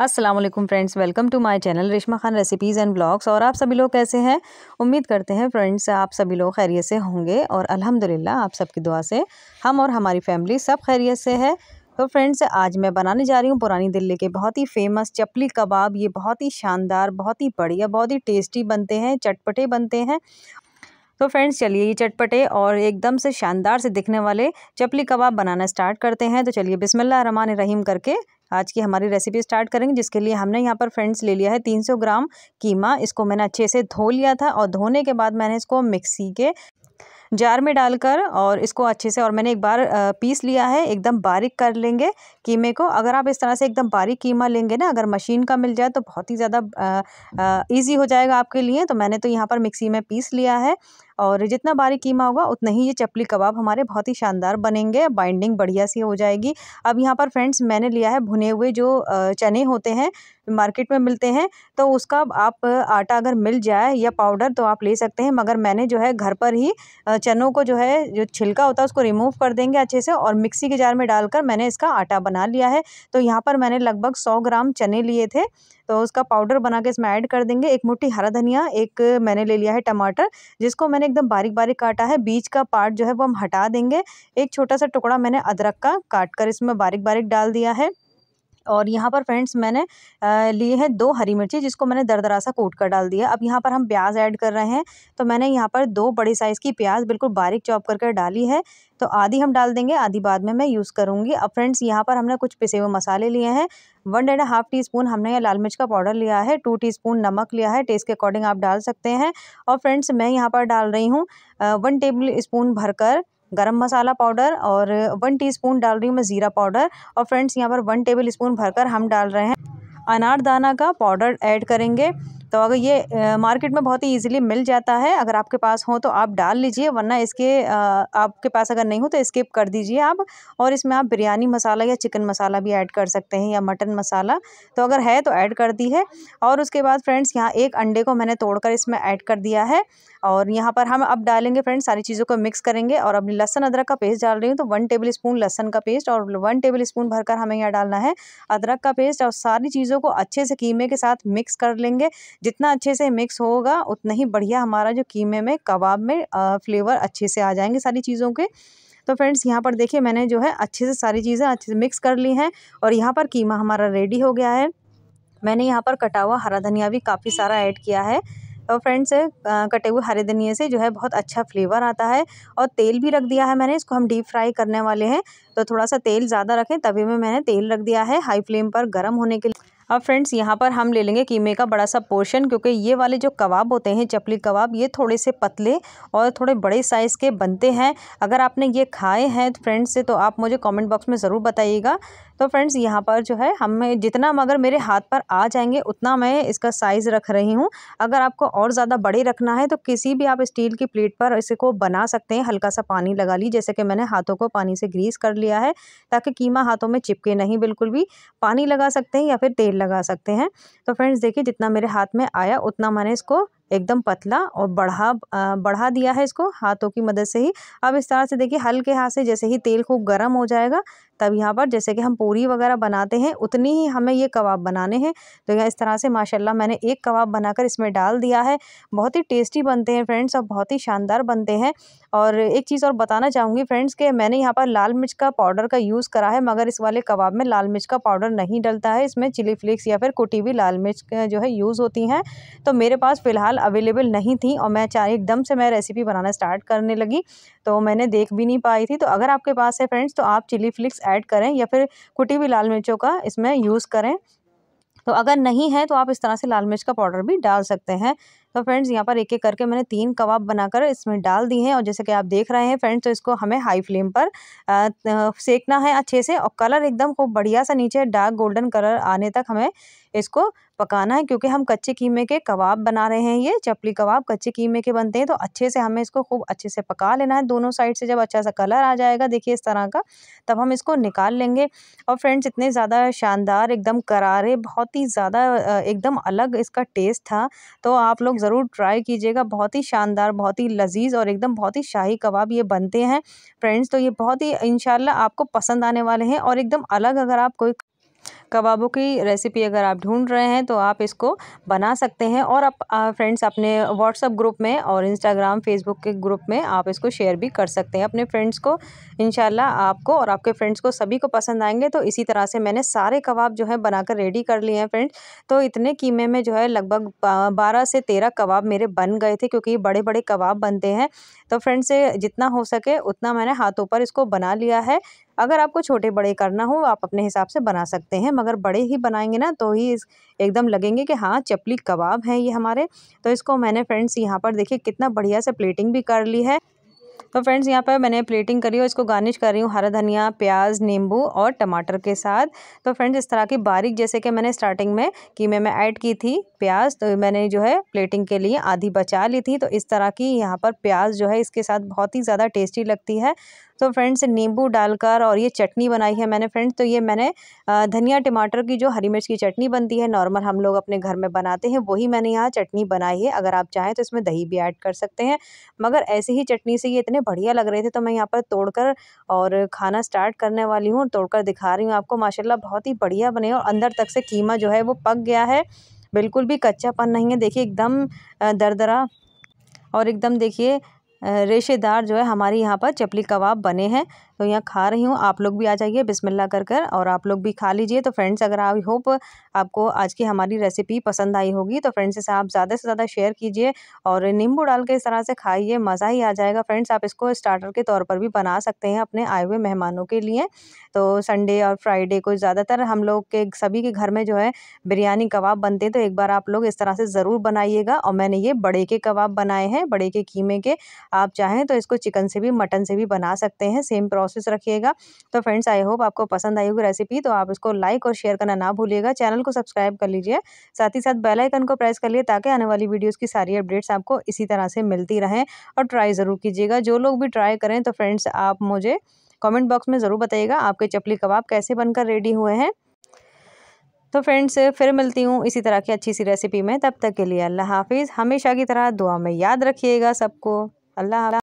Aslam friends welcome to my channel Reshma Khan recipes and blogs और आप सभी लोग कैसे हैं उम्मीद करते हैं फ्रेंड्स आप सभी लोग खैरियत से होंगे और अल्हम्दुलिल्लाह आप सबकी दुआ से हम और हमारी फैमिली सब खैरियत से है तो फ्रेंड्स आज मैं बनाने जा रही हूँ पुरानी दिल्ली के बहुत ही फेमस चपली कबाब ये बहुत ही शानदार बहुत ही बढ़िया बहुत ही टेस्टी बनते हैं चटपटे बनते हैं तो फ्रेंड्स चलिए ये चटपटे और एकदम से शानदार से दिखने वाले चपली कबाब बनाना स्टार्ट करते हैं तो चलिए बिसमिल्ल रहीम करके आज की हमारी रेसिपी स्टार्ट करेंगे जिसके लिए हमने यहाँ पर फ्रेंड्स ले लिया है 300 ग्राम कीमा इसको मैंने अच्छे से धो लिया था और धोने के बाद मैंने इसको मिक्सी के जार में डालकर और इसको अच्छे से और मैंने एक बार पीस लिया है एकदम बारीक कर लेंगे कीमे को अगर आप इस तरह से एकदम बारीक कीमा लेंगे ना अगर मशीन का मिल जाए तो बहुत ही ज़्यादा ईजी हो जाएगा आपके लिए तो मैंने तो यहाँ पर मिक्सी में पीस लिया है और जितना बारीक कीमा होगा उतना ही ये चपली कबाब हमारे बहुत ही शानदार बनेंगे बाइंडिंग बढ़िया सी हो जाएगी अब यहाँ पर फ्रेंड्स मैंने लिया है भुने हुए जो चने होते हैं मार्केट में मिलते हैं तो उसका आप आटा अगर मिल जाए या पाउडर तो आप ले सकते हैं मगर मैंने जो है घर पर ही चनों को जो है जो छिलका होता है उसको रिमूव कर देंगे अच्छे से और मिक्सी के जार में डालकर मैंने इसका आटा बना लिया है तो यहाँ पर मैंने लगभग सौ ग्राम चने लिए थे तो उसका पाउडर बना के इसमें ऐड कर देंगे एक मुट्ठी हरा धनिया एक मैंने ले लिया है टमाटर जिसको मैंने एकदम बारीक बारीक काटा है बीज का पार्ट जो है वो हम हटा देंगे एक छोटा सा टुकड़ा मैंने अदरक का काट कर इसमें बारीक बारीक डाल दिया है और यहाँ पर फ्रेंड्स मैंने लिए हैं दो हरी मिर्ची जिसको मैंने दरा सा कूट कर डाल दिया अब यहाँ पर हम प्याज ऐड कर रहे हैं तो मैंने यहाँ पर दो बड़े साइज़ की प्याज बिल्कुल बारीक चॉप करके डाली है तो आधी हम डाल देंगे आधी बाद में मैं यूज़ करूँगी अब फ्रेंड्स यहाँ पर हमने कुछ पिसे हुए मसाले लिए हैं one and half teaspoon हमने लाल मिर्च का पाउडर लिया है टू टी स्पून नमक लिया है टेस्ट के अकॉर्डिंग आप डाल सकते हैं और फ्रेंड्स मैं यहाँ पर डाल रही हूँ वन टेबल स्पून भरकर गरम मसाला पाउडर और वन टीस्पून डाल रही हूँ मैं ज़ीरा पाउडर और फ्रेंड्स यहाँ पर वन टेबल स्पून भरकर हम डाल रहे हैं अनारदाना का पाउडर ऐड करेंगे तो अगर ये मार्केट में बहुत ही ईजिली मिल जाता है अगर आपके पास हो तो आप डाल लीजिए वरना इसके आपके पास अगर नहीं हो तो स्किप कर दीजिए आप और इसमें आप बिरयानी मसाला या चिकन मसाला भी ऐड कर सकते हैं या मटन मसाला तो अगर है तो ऐड कर दी है और उसके बाद फ्रेंड्स यहाँ एक अंडे को मैंने तोड़कर इसमें ऐड कर दिया है और यहाँ पर हम अब डालेंगे फ्रेंड्स सारी चीज़ों को मिक्स करेंगे और अब लहसन अदरक का पेस्ट डाल रही हूँ तो वन टेबल स्पून लहसन का पेस्ट और वन टेबल स्पून भरकर हमें यहाँ डालना है अदरक का पेस्ट और सारी चीज़ों को अच्छे से कीमे के साथ मिक्स कर लेंगे जितना अच्छे से मिक्स होगा उतना ही बढ़िया हमारा जो कीमे में कबाब में फ्लेवर अच्छे से आ जाएंगे सारी चीज़ों के तो फ्रेंड्स यहाँ पर देखिए मैंने जो है अच्छे से सारी चीज़ें अच्छे से मिक्स कर ली हैं और यहाँ पर कीमा हमारा रेडी हो गया है मैंने यहाँ पर कटा हुआ हरा धनिया भी काफ़ी सारा ऐड किया है और तो फ्रेंड्स कटे हुए हरे धनिए से जो है बहुत अच्छा फ्लेवर आता है और तेल भी रख दिया है मैंने इसको हम डीप फ्राई करने वाले हैं तो थोड़ा सा तेल ज़्यादा रखें तभी में मैंने तेल रख दिया है हाई फ्लेम पर गर्म होने के लिए अब फ्रेंड्स यहाँ पर हम ले लेंगे कीमे का बड़ा सा पोर्शन क्योंकि ये वाले जो कबाब होते हैं चपली कबाब ये थोड़े से पतले और थोड़े बड़े साइज़ के बनते हैं अगर आपने ये खाए हैं फ्रेंड्स से तो आप मुझे कमेंट बॉक्स में ज़रूर बताइएगा तो फ्रेंड्स यहाँ पर जो है हमें जितना मगर मेरे हाथ पर आ जाएंगे उतना मैं इसका साइज़ रख रही हूँ अगर आपको और ज़्यादा बड़े रखना है तो किसी भी आप स्टील की प्लेट पर इसको बना सकते हैं हल्का सा पानी लगा ली जैसे कि मैंने हाथों को पानी से ग्रीस कर लिया है ताकि कीमा हाथों में चिपके नहीं बिल्कुल भी पानी लगा सकते हैं या फिर तेल लगा सकते हैं तो फ्रेंड्स देखिए जितना मेरे हाथ में आया उतना मैंने इसको एकदम पतला और बढ़ा बढ़ा दिया है इसको हाथों की मदद से ही अब इस तरह से देखिए हल्के हाथ से जैसे ही तेल खूब गर्म हो जाएगा तब यहाँ पर जैसे कि हम पूरी वगैरह बनाते हैं उतनी ही हमें ये कबाब बनाने हैं तो यहाँ इस तरह से माशाल्लाह मैंने एक कबाब बनाकर इसमें डाल दिया है बहुत ही टेस्टी बनते हैं फ्रेंड्स और बहुत ही शानदार बनते हैं और एक चीज़ और बताना चाहूँगी फ्रेंड्स कि मैंने यहाँ पर लाल मिर्च का पाउडर का यूज़ करा है मगर इस वाले कबाब में लाल मिर्च का पाउडर नहीं डलता है इसमें चिली फ्लेक्स या फिर कुटी हुई लाल मिर्च जो है यूज़ होती हैं तो मेरे पास फ़िलहाल अवेलेबल नहीं थी और मैं चाहे एकदम से मैं रेसिपी बनाना स्टार्ट करने लगी तो मैंने देख भी नहीं पाई थी तो अगर आपके पास है फ्रेंड्स तो आप चिली फ्लिक्स ऐड करें या फिर कुटी हुई लाल मिर्चों का इसमें यूज़ करें तो अगर नहीं है तो आप इस तरह से लाल मिर्च का पाउडर भी डाल सकते हैं तो फ्रेंड्स यहाँ पर एक एक करके मैंने तीन कबाब बनाकर इसमें डाल दिए हैं और जैसे कि आप देख रहे हैं फ्रेंड्स तो इसको हमें हाई फ्लेम पर सेकना है अच्छे से और कलर एकदम खूब बढ़िया सा नीचे डार्क गोल्डन कलर आने तक हमें इसको पकाना है क्योंकि हम कच्चे कीमे के कबाब बना रहे हैं ये चपली कबाब कच्चे कीमे के बनते हैं तो अच्छे से हमें इसको खूब अच्छे से पका लेना है दोनों साइड से जब अच्छा सा कलर आ जाएगा देखिए इस तरह का तब हम इसको निकाल लेंगे और फ्रेंड्स इतने ज़्यादा शानदार एकदम करारे बहुत ही ज़्यादा एकदम अलग इसका टेस्ट था तो आप लोग ज़रूर ट्राई कीजिएगा बहुत ही शानदार बहुत ही लजीज और एकदम बहुत ही शाही कबाब ये बनते हैं फ्रेंड्स तो ये बहुत ही इन आपको पसंद आने वाले हैं और एकदम अलग अगर आप कोई कबाबों की रेसिपी अगर आप ढूंढ रहे हैं तो आप इसको बना सकते हैं और आप फ्रेंड्स अपने व्हाट्सअप ग्रुप में और इंस्टाग्राम फेसबुक के ग्रुप में आप इसको शेयर भी कर सकते हैं अपने फ्रेंड्स को इन आपको और आपके फ्रेंड्स को सभी को पसंद आएंगे तो इसी तरह से मैंने सारे कबाब जो है बनाकर रेडी कर लिए हैं फ्रेंड्स तो इतने कीमे में जो है लगभग बारह से तेरह कबाब मेरे बन गए थे क्योंकि बड़े बड़े कबाब बनते हैं तो फ्रेंड्स जितना हो सके उतना मैंने हाथों पर इसको बना लिया है अगर आपको छोटे बड़े करना हो आप अपने हिसाब से बना सकते हैं मगर बड़े ही बनाएंगे ना तो ही एकदम लगेंगे कि हाँ चपली कबाब हैं ये हमारे तो इसको मैंने फ्रेंड्स यहाँ पर देखिए कितना बढ़िया से प्लेटिंग भी कर ली है तो फ्रेंड्स यहाँ पर मैंने प्लेटिंग करी और इसको गार्निश कर रही हूँ हरा धनिया प्याज नींबू और टमाटर के साथ तो फ्रेंड्स इस तरह की बारीक जैसे कि मैंने स्टार्टिंग में कि मैं मैं ऐड की थी प्याज तो मैंने जो है प्लेटिंग के लिए आधी बचा ली थी तो इस तरह की यहाँ पर प्याज जो है इसके साथ बहुत ही ज़्यादा टेस्टी लगती है तो फ्रेंड्स नींबू डालकर और ये चटनी बनाई है मैंने फ्रेंड्स तो ये मैंने धनिया टमाटर की जो हरी मिर्च की चटनी बनती है नॉर्मल हम लोग अपने घर में बनाते हैं वही मैंने यहाँ चटनी बनाई है अगर आप चाहें तो इसमें दही भी ऐड कर सकते हैं मगर ऐसे ही चटनी से ये इतने बढ़िया लग रहे थे तो मैं यहाँ पर तोड़कर और खाना स्टार्ट करने वाली हूँ तोड़कर दिखा रही हूँ आपको माशाल्लाह बहुत ही बढ़िया बने और अंदर तक से कीमा जो है वो पक गया है बिल्कुल भी कच्चापन नहीं है देखिए एकदम दरदरा और एकदम देखिए रेशेदार जो है हमारे यहाँ पर चपली कबाब बने हैं तो यहाँ खा रही हूँ आप लोग भी आ जाइए बिस्मिल्लाह कर कर और आप लोग भी खा लीजिए तो फ्रेंड्स अगर आई होप आपको आज की हमारी रेसिपी पसंद आई होगी तो फ्रेंड्स इसे आप ज़्यादा से ज़्यादा शेयर कीजिए और नींबू डाल के इस तरह से खाइए मज़ा ही आ जाएगा फ्रेंड्स आप इसको स्टार्टर के तौर पर भी बना सकते हैं अपने आए हुए मेहमानों के लिए तो संडे और फ्राइडे को ज़्यादातर हम लोग के सभी के घर में जो है बिरयानी कबाब बनते हैं तो एक बार आप लोग इस तरह से ज़रूर बनाइएगा और मैंने ये बड़े के कबाब बनाए हैं बड़े के कीमे के आप चाहें तो इसको चिकन से भी मटन से भी बना सकते हैं सेम प्रोसेस प्रोसेस रखिएगा तो फ्रेंड्स आई होप आपको पसंद आई होगी रेसिपी तो आप इसको लाइक और शेयर करना ना भूलिएगा चैनल को सब्सक्राइब कर लीजिए साथ ही साथ बेल आइकन को प्रेस कर लिए ताकि आने वाली वीडियोज़ की सारी अपडेट्स आपको इसी तरह से मिलती रहें और ट्राई ज़रूर कीजिएगा जो लोग भी ट्राई करें तो फ्रेंड्स आप मुझे कमेंट बॉक्स में ज़रूर बताइएगा आपके चपली कबाब कैसे बनकर रेडी हुए हैं तो फ्रेंड्स फिर मिलती हूँ इसी तरह की अच्छी सी रेसिपी में तब तक के लिए अल्लाह हाफिज़ हमेशा की तरह दुआ में याद रखिएगा सबको अल्लाह